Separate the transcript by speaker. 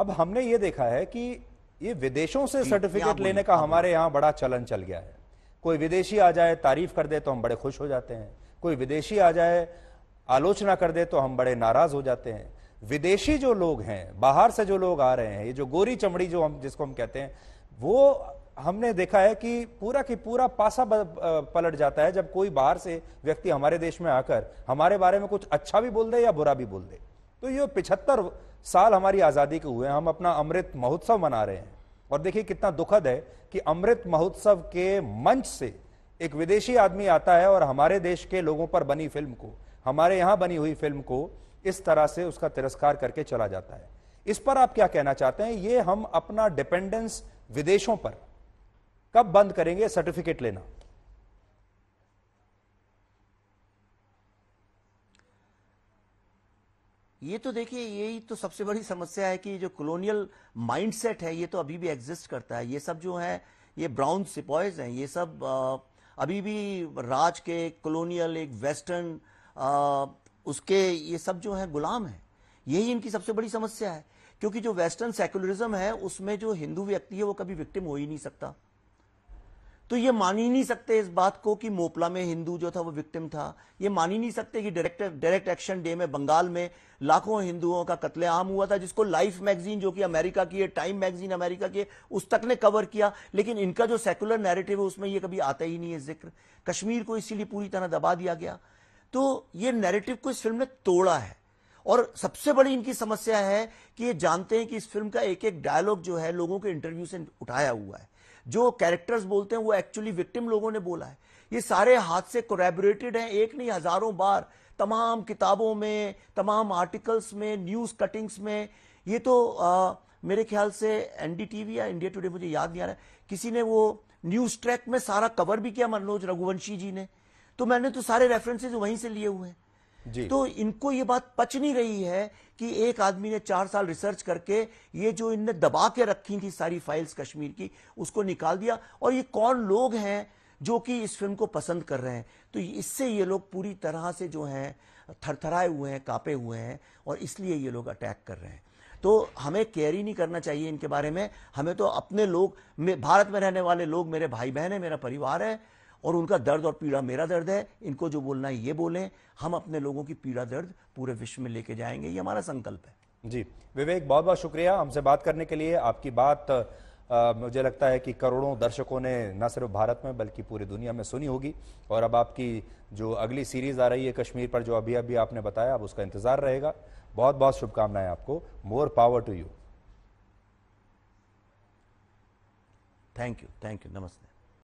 Speaker 1: अब हमने ये देखा है कि ये विदेशों से सर्टिफिकेट लेने का हमारे यहाँ बड़ा चलन चल गया है कोई विदेशी आ जाए तारीफ कर दे तो हम बड़े खुश हो जाते हैं कोई विदेशी आ जाए आलोचना कर दे तो हम बड़े नाराज हो जाते हैं विदेशी जो लोग हैं बाहर से जो लोग आ रहे हैं ये जो गोरी चमड़ी जो हम जिसको हम कहते हैं वो हमने देखा है कि पूरा की पूरा पासा पलट जाता है जब कोई बाहर से व्यक्ति हमारे देश में आकर हमारे बारे में कुछ अच्छा भी बोल दे या बुरा भी बोल दे तो ये पिछहत्तर साल हमारी आज़ादी के हुए हम अपना अमृत महोत्सव मना रहे हैं और देखिए कितना दुखद है कि अमृत महोत्सव के मंच से एक विदेशी आदमी आता है और हमारे देश के लोगों पर बनी फिल्म को हमारे यहाँ बनी हुई फिल्म को इस तरह से उसका तिरस्कार करके चला जाता है इस पर आप क्या कहना चाहते हैं ये हम अपना डिपेंडेंस विदेशों पर कब बंद करेंगे सर्टिफिकेट लेना
Speaker 2: ये तो देखिए यही तो सबसे बड़ी समस्या है कि जो कॉलोनियल माइंडसेट है ये तो अभी भी एग्जिस्ट करता है ये सब जो है ये ब्राउन सिपॉयज हैं ये सब आ, अभी भी राज के कॉलोनियल एक वेस्टर्न आ, उसके ये सब जो है गुलाम है यही इनकी सबसे बड़ी समस्या है क्योंकि जो वेस्टर्न सेकुलरिज्म है उसमें जो हिंदू व्यक्ति है वो कभी विक्टिम हो ही नहीं सकता तो ये मान ही नहीं सकते इस बात को कि मोपला में हिंदू जो था वो विक्टिम था ये मान ही नहीं सकते कि डायरेक्ट डायरेक्ट एक्शन डे में बंगाल में लाखों हिंदुओं का कत्लेआम हुआ था जिसको लाइफ मैगजीन जो कि अमेरिका की है टाइम मैगजीन अमेरिका की है उस तक ने कवर किया लेकिन इनका जो सेकुलर नैरेटिव है उसमें ये कभी आता ही नहीं है जिक्र कश्मीर को इसीलिए पूरी तरह दबा दिया गया तो ये नैरेटिव को इस फिल्म ने तोड़ा है और सबसे बड़ी इनकी समस्या है कि ये जानते हैं कि इस फिल्म का एक एक डायलॉग जो है लोगों के इंटरव्यू से उठाया हुआ है जो कैरेक्टर्स बोलते हैं वो एक्चुअली विक्टिम लोगों ने बोला है ये सारे हाथ से कोरेबोरेटेड हैं एक नहीं हजारों बार तमाम किताबों में तमाम आर्टिकल्स में न्यूज़ कटिंग्स में ये तो आ, मेरे ख्याल से एनडीटीवी या इंडिया टुडे मुझे याद नहीं आ रहा किसी ने वो न्यूज़ ट्रैक में सारा कवर भी किया मनोज रघुवंशी जी ने तो मैंने तो सारे रेफरेंसेज वहीं से लिए हुए हैं तो इनको ये बात पच नहीं रही है कि एक आदमी ने चार साल रिसर्च करके ये जो इनने दबा के रखी थी सारी फाइल्स कश्मीर की उसको निकाल दिया और ये कौन लोग हैं जो कि इस फिल्म को पसंद कर रहे हैं तो इससे ये लोग पूरी तरह से जो हैं थरथराए हुए हैं कांपे हुए हैं और इसलिए ये लोग अटैक कर रहे हैं तो हमें केयर ही नहीं करना चाहिए इनके बारे में हमें तो अपने लोग भारत में रहने वाले लोग मेरे भाई बहन है मेरा परिवार है और उनका दर्द और पीड़ा मेरा दर्द है इनको जो बोलना है ये बोलें हम अपने
Speaker 1: लोगों की पीड़ा दर्द पूरे विश्व में लेके जाएंगे ये हमारा संकल्प है जी विवेक बहुत बहुत शुक्रिया हमसे बात करने के लिए आपकी बात आ, मुझे लगता है कि करोड़ों दर्शकों ने न सिर्फ भारत में बल्कि पूरी दुनिया में सुनी होगी और अब आपकी जो अगली सीरीज़ आ रही है कश्मीर पर जो अभी अभी आपने बताया अब उसका इंतज़ार रहेगा बहुत बहुत शुभकामनाएं आपको more power to you thank you thank you नमस्ते